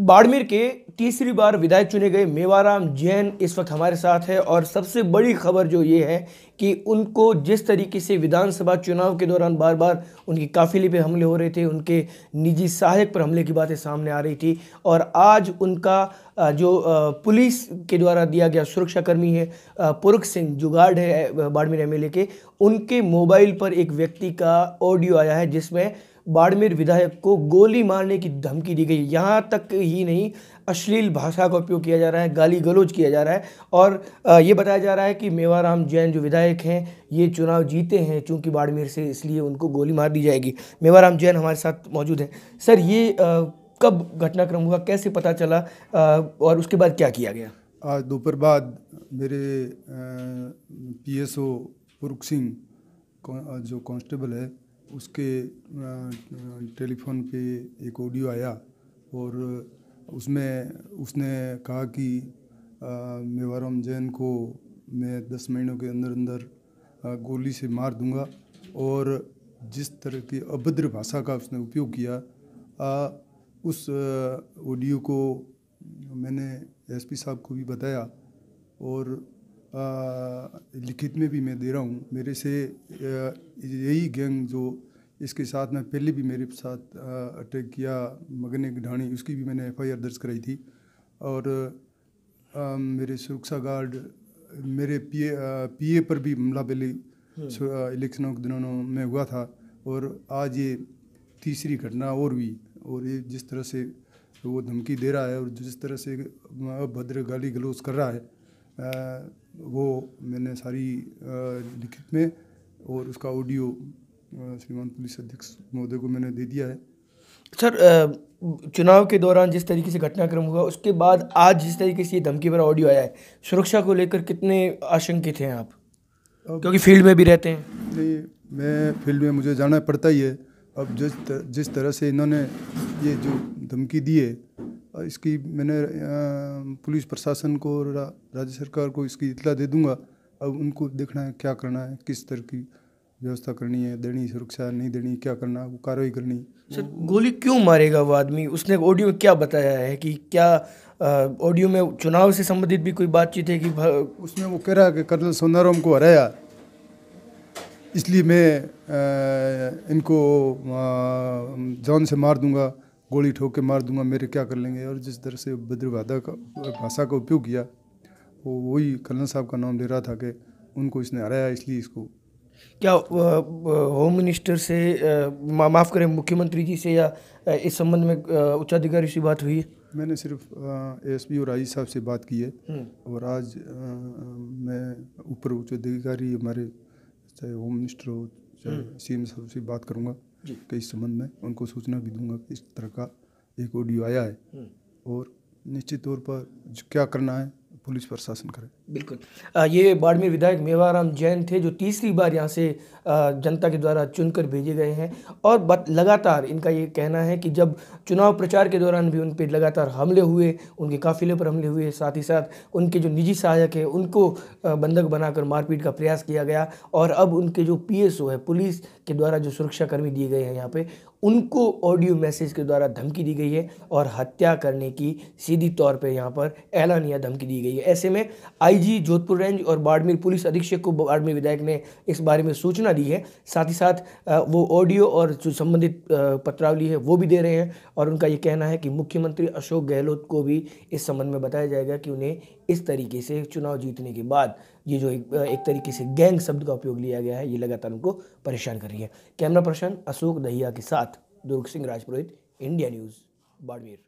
बाड़मेर के तीसरी बार विधायक चुने गए मेवाराम जैन इस वक्त हमारे साथ है और सबसे बड़ी खबर जो ये है कि उनको जिस तरीके से विधानसभा चुनाव के दौरान बार बार उनकी काफिले पे हमले हो रहे थे उनके निजी सहायक पर हमले की बातें सामने आ रही थी और आज उनका जो पुलिस के द्वारा दिया गया सुरक्षाकर्मी है पुरख सिंह जो गार्ड है बाड़मेर एम के उनके मोबाइल पर एक व्यक्ति का ऑडियो आया है जिसमें बाड़मेर विधायक को गोली मारने की धमकी दी गई यहाँ तक ही नहीं अश्लील भाषा का उपयोग किया जा रहा है गाली गलोज किया जा रहा है और ये बताया जा रहा है कि मेवाराम जैन जो विधायक हैं ये चुनाव जीते हैं चूंकि बाड़मेर से इसलिए उनको गोली मार दी जाएगी मेवाराम जैन हमारे साथ मौजूद हैं सर ये कब घटनाक्रम हुआ कैसे पता चला और उसके बाद क्या किया गया आज दोपहर बाद मेरे पीएसओ पुरुख सिंह जो कांस्टेबल है उसके टेलीफोन पे एक ऑडियो आया और उसमें उसने कहा कि मेवाराम जैन को मैं दस महीनों के अंदर अंदर गोली से मार दूंगा और जिस तरह की अभद्र भाषा का उसने उपयोग किया आ, उस ऑडियो को मैंने एसपी साहब को भी बताया और लिखित में भी मैं दे रहा हूँ मेरे से यही गैंग जो इसके साथ में पहले भी मेरे साथ अटैक किया मगने ढाणी उसकी भी मैंने एफआईआर दर्ज कराई थी और आ, मेरे सुरक्षा गार्ड मेरे पीए पीए पर भी हमला पहले हम्म। इलेक्शनों के दिनों में हुआ था और आज ये तीसरी घटना और हुई और ये जिस तरह से वो धमकी दे रहा है और जिस तरह से अभद्र गाली गलोज कर रहा है वो मैंने सारी लिखित में और उसका ऑडियो श्रीमान पुलिस अध्यक्ष महोदय को मैंने दे दिया है सर चुनाव के दौरान जिस तरीके से घटनाक्रम हुआ उसके बाद आज जिस तरीके से ये धमकी भरा ऑडियो आया है सुरक्षा को लेकर कितने आशंकित हैं आप क्योंकि फील्ड में भी रहते हैं नहीं मैं फील्ड में मुझे जाना पड़ता ही है अब जिस जिस तरह से इन्होंने ये जो धमकी दी है इसकी मैंने पुलिस प्रशासन को और राज्य सरकार को इसकी इतला दे दूंगा अब उनको देखना है क्या करना है किस तरह की व्यवस्था करनी है देनी सुरक्षा नहीं देनी क्या करना वो कार्रवाई करनी सर गोली क्यों मारेगा वो आदमी उसने ऑडियो में क्या बताया है कि क्या ऑडियो में चुनाव से संबंधित भी कोई बातचीत है कि उसने वो कह रहा है कि कर्नल सोनाराम को हराया इसलिए मैं आ, इनको जान से मार दूंगा गोली ठोक के मार दूंगा मेरे क्या कर लेंगे और जिस तरह से भद्रवादा का भाषा का उपयोग किया वो वही कलन साहब का नाम ले रहा था कि उनको इसने हराया इसलिए इसको क्या होम मिनिस्टर से मा, माफ़ करें मुख्यमंत्री जी से या इस संबंध में उच्चाधिकारी से बात हुई है मैंने सिर्फ पी और आई साहब से बात की है हम्म। और आज आ, मैं ऊपर उच्चाधिकारी हमारे चाहे होम मिनिस्टर हो चाहे हम्म। सी साहब से बात करूँगा के तो इस संबंध में उनको सूचना भी दूंगा कि इस तरह का एक ऑडियो आया है हम्म। और निश्चित तौर पर क्या करना है पुलिस प्रशासन करें बिल्कुल ये बाड़मेर विधायक मेवाराम जैन थे जो तीसरी बार यहाँ से जनता के द्वारा चुनकर भेजे गए हैं और लगातार इनका ये कहना है कि जब चुनाव प्रचार के दौरान भी उन पर लगातार हमले हुए उनके काफिले पर हमले हुए साथ ही साथ उनके जो निजी सहायक हैं उनको बंधक बनाकर मारपीट का प्रयास किया गया और अब उनके जो पी है पुलिस के द्वारा जो सुरक्षाकर्मी दिए गए हैं यहाँ पर उनको ऑडियो मैसेज के द्वारा धमकी दी गई है और हत्या करने की सीधी तौर पर यहाँ पर ऐलानिया धमकी दी गई है ऐसे में आई आईजी जोधपुर रेंज और बाड़मेर पुलिस अधीक्षक को बाड़मेर विधायक ने इस बारे में सूचना दी है साथ ही साथ वो ऑडियो और जो संबंधित पत्रावली है वो भी दे रहे हैं और उनका ये कहना है कि मुख्यमंत्री अशोक गहलोत को भी इस संबंध में बताया जाएगा कि उन्हें इस तरीके से चुनाव जीतने के बाद ये जो एक, एक तरीके से गैंग शब्द का उपयोग लिया गया है ये लगातार उनको परेशान कर रही है कैमरा पर्सन अशोक दहिया के साथ दुर्ग सिंह राजपुरोहित इंडिया न्यूज़ बाड़मेर